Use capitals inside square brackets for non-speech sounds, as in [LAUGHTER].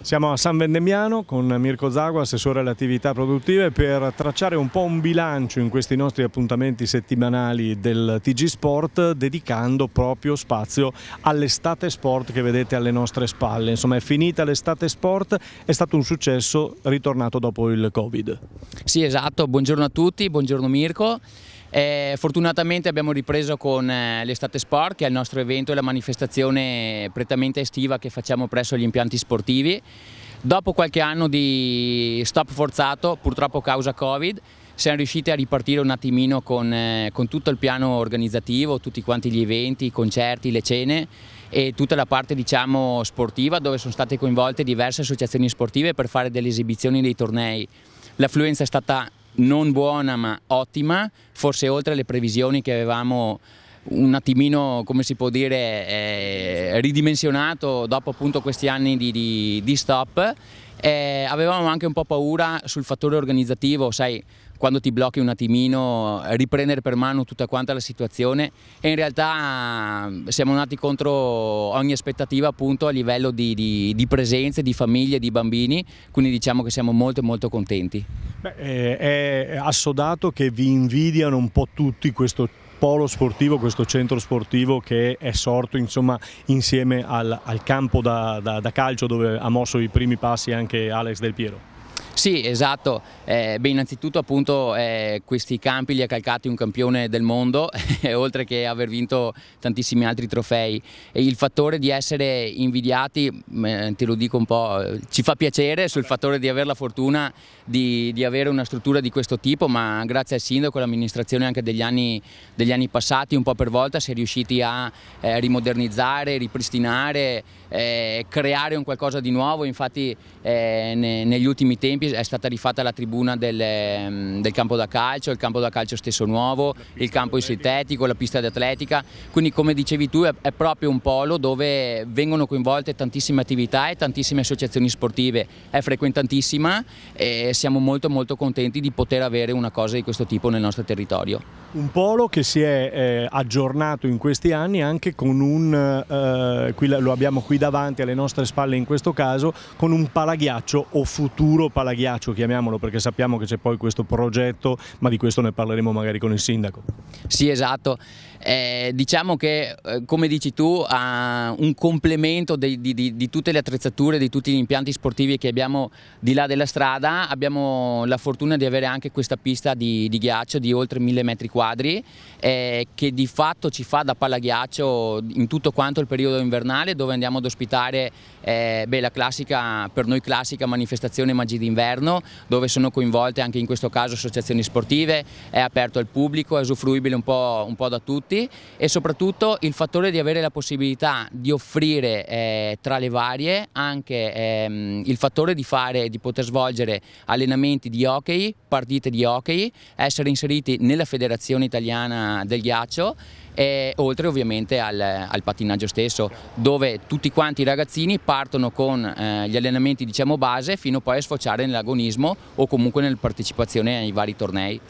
Siamo a San Vendemiano con Mirko Zagua, assessore alle attività produttive, per tracciare un po' un bilancio in questi nostri appuntamenti settimanali del TG Sport, dedicando proprio spazio all'estate sport che vedete alle nostre spalle. Insomma, è finita l'estate sport, è stato un successo ritornato dopo il Covid. Sì, esatto. Buongiorno a tutti, buongiorno Mirko. Eh, fortunatamente abbiamo ripreso con eh, l'estate sport che è il nostro evento e la manifestazione prettamente estiva che facciamo presso gli impianti sportivi. Dopo qualche anno di stop forzato, purtroppo causa Covid, siamo riusciti a ripartire un attimino con, eh, con tutto il piano organizzativo, tutti quanti gli eventi, i concerti, le cene e tutta la parte diciamo, sportiva dove sono state coinvolte diverse associazioni sportive per fare delle esibizioni dei tornei. L'affluenza è stata non buona ma ottima, forse oltre le previsioni che avevamo un attimino, come si può dire, eh, ridimensionato dopo appunto questi anni di, di, di stop. Eh, avevamo anche un po' paura sul fattore organizzativo, sai, quando ti blocchi un attimino, riprendere per mano tutta quanta la situazione e in realtà eh, siamo nati contro ogni aspettativa appunto a livello di, di, di presenze, di famiglie, di bambini, quindi diciamo che siamo molto molto contenti. Beh, eh, è assodato che vi invidiano un po' tutti questo polo sportivo, questo centro sportivo che è sorto insomma, insieme al, al campo da, da, da calcio dove ha mosso i primi passi anche Alex Del Piero. Sì, esatto. Eh, beh, innanzitutto appunto eh, questi campi li ha calcati un campione del mondo, [LAUGHS] oltre che aver vinto tantissimi altri trofei. E il fattore di essere invidiati, eh, te lo dico un po', ci fa piacere sul fattore di avere la fortuna di, di avere una struttura di questo tipo, ma grazie al sindaco e all'amministrazione anche degli anni, degli anni, passati, un po' per volta, si è riusciti a eh, rimodernizzare, ripristinare, eh, creare un qualcosa di nuovo. Infatti eh, ne, negli ultimi tempi è stata rifatta la tribuna del, ehm, del, campo da calcio, il campo da calcio stesso nuovo, il campo in sintetico, la pista di atletica, quindi come dicevi tu è, è proprio un polo dove vengono coinvolte tantissime attività e tantissime associazioni sportive, è frequentantissima e siamo molto molto contenti di poter avere una cosa di questo tipo nel nostro territorio. Un polo che si è eh, aggiornato in questi anni anche con un, eh, qui, lo abbiamo qui davanti alle nostre spalle in questo caso, con un palaghiaccio o futuro palaghiaccio ghiaccio, chiamiamolo, perché sappiamo che c'è poi questo progetto, ma di questo ne parleremo magari con il sindaco. Sì, esatto. Eh, diciamo che, eh, come dici tu, ha un complemento di, di, di tutte le attrezzature, di tutti gli impianti sportivi che abbiamo di là della strada. Abbiamo la fortuna di avere anche questa pista di, di ghiaccio di oltre 1000 metri quadri, eh, che di fatto ci fa da palaghiaccio in tutto quanto il periodo invernale, dove andiamo ad ospitare eh, beh, la classica, per noi classica manifestazione Maggi d'inverno d'inverno dove sono coinvolte anche in questo caso associazioni sportive, è aperto al pubblico, è usufruibile un po', un po da tutti e soprattutto il fattore di avere la possibilità di offrire eh, tra le varie anche ehm, il fattore di fare, di poter svolgere allenamenti di hockey, partite di hockey, essere inseriti nella federazione italiana del ghiaccio e oltre ovviamente al, al, patinaggio stesso dove tutti quanti i ragazzini partono con eh, gli allenamenti diciamo base fino poi a sfociare nell'agonismo o comunque nella partecipazione ai vari tornei.